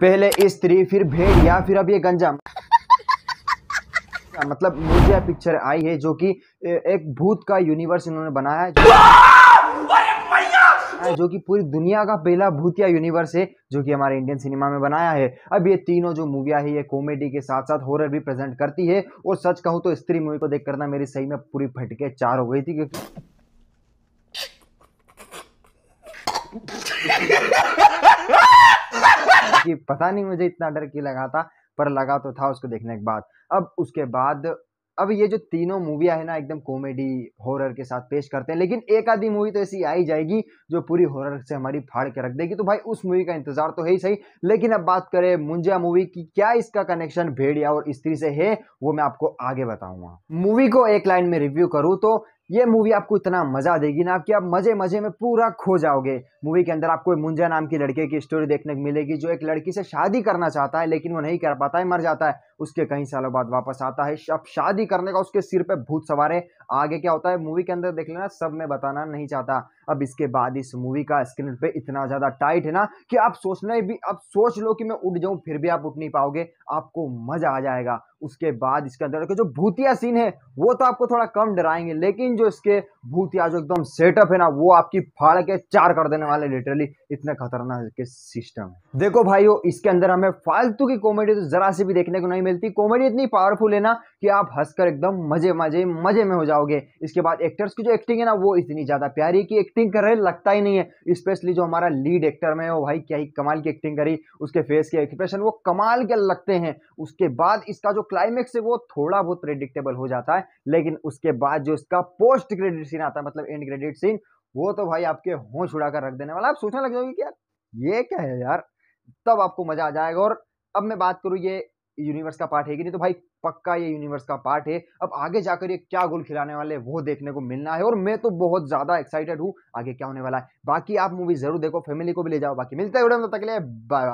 पहले स्त्री फिर भेड़ या फिर अब ये गंजा मतलब मुझे पिक्चर आई है जो कि एक भूत का यूनिवर्स इन्होंने बनाया है जो, जो कि पूरी दुनिया का पहला भूतिया यूनिवर्स है जो कि हमारे इंडियन सिनेमा में बनाया है अब ये तीनों जो मूवियाँ है ये कॉमेडी के साथ साथ हॉरर भी प्रेजेंट करती है और सच कहूँ तो स्त्री मूवी को देख करना मेरी सही में पूरी फटके चार हो गई थी क्योंकि कि पता नहीं मुझे इतना डर क्यों लगा था पर लगा तो था उसको देखने के बाद अब उसके बाद अब ये जो तीनों मूवियाँ हैं ना एकदम कॉमेडी हॉरर के साथ पेश करते हैं लेकिन एक आधी मूवी तो ऐसी आई जाएगी जो पूरी हॉरर से हमारी फाड़ के रख देगी तो भाई उस मूवी का इंतजार तो है ही सही लेकिन अब बात करें मुंजिया मूवी की क्या इसका कनेक्शन भेड़िया और स्त्री से है वो मैं आपको आगे बताऊंगा मूवी को एक लाइन में रिव्यू करूँ तो ये मूवी आपको इतना मज़ा देगी ना कि आप मज़े मज़े में पूरा खो जाओगे मूवी के अंदर आपको मुंजा नाम की लड़के की स्टोरी देखने को मिलेगी जो एक लड़की से शादी करना चाहता है लेकिन वो नहीं कर पाता है मर जाता है उसके कई सालों बाद वापस आता है अब शादी करने का उसके सिर पे भूत सवार है आगे क्या होता है मूवी के अंदर देख लेना सब मैं बताना नहीं चाहता अब इसके बाद इस मूवी का स्क्रीन पे इतना ज़्यादा टाइट है ना कि आप सोचना भी आप सोच लो कि मैं उठ जाऊँ फिर भी आप उठ नहीं पाओगे आपको मज़ा आ जाएगा उसके बाद इसके अंदर जो भूतिया सीन है वो तो आपको थोड़ा कम डराएंगे लेकिन जो इसके भूतिया जो एकदम सेटअप है ना वो आपकी फाड़ के चार कर देने वाले लिटरली इतना खतरनाक के सिस्टम है देखो भाइयों इसके अंदर हमें फालतू की कॉमेडी तो जरा से भी देखने को नहीं मिलती कॉमेडी इतनी पावरफुल है ना कि आप हंसकर एकदम मजे मजे मजे में हो जाओगे इसके बाद एक्टर्स की जो एक्टिंग है ना वो इतनी ज़्यादा प्यारी की एक्टिंग कर रहे लगता ही नहीं है स्पेशली जो हमारा लीड एक्टर में वो भाई क्या ही कमाल की एक्टिंग करी उसके फेस के एक्सप्रेशन वो कमाल के लगते हैं उसके बाद इसका जो क्लाइमेक्स है वो थोड़ा बहुत प्रेडिक्टेबल हो जाता है लेकिन उसके बाद जो इसका पोस्ट क्रेडिट सीन आता है मतलब एंड क्रेडिट सीन वो तो भाई आपके होश उड़ा कर रख देने वाला आप सोचने लग जाओगे कि यार ये क्या है यार तब आपको मजा आ जाएगा और अब मैं बात करूँ ये यूनिवर्स का पार्ट है कि नहीं तो भाई पक्का ये यूनिवर्स का पार्ट है अब आगे जाकर ये क्या गोल खिलाने वाले वो देखने को मिलना है और मैं तो बहुत ज़्यादा एक्साइटेड हूँ आगे क्या होने वाला है बाकी आप मूवी जरूर देखो फैमिली को भी ले जाओ बाकी मिलता है तक बाय